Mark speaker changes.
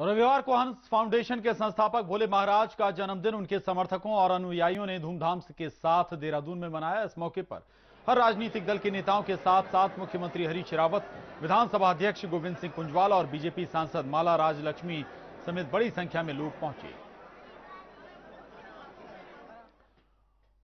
Speaker 1: रविवार को हंस फाउंडेशन के संस्थापक भोले महाराज का जन्मदिन उनके समर्थकों और अनुयायियों ने धूमधाम के साथ देहरादून में मनाया इस मौके पर हर राजनीतिक दल के नेताओं के साथ साथ मुख्यमंत्री हरीश रावत विधानसभा अध्यक्ष गोविंद सिंह कुंजवाल और बीजेपी सांसद माला राज लक्ष्मी समेत बड़ी संख्या में लोग पहुंचे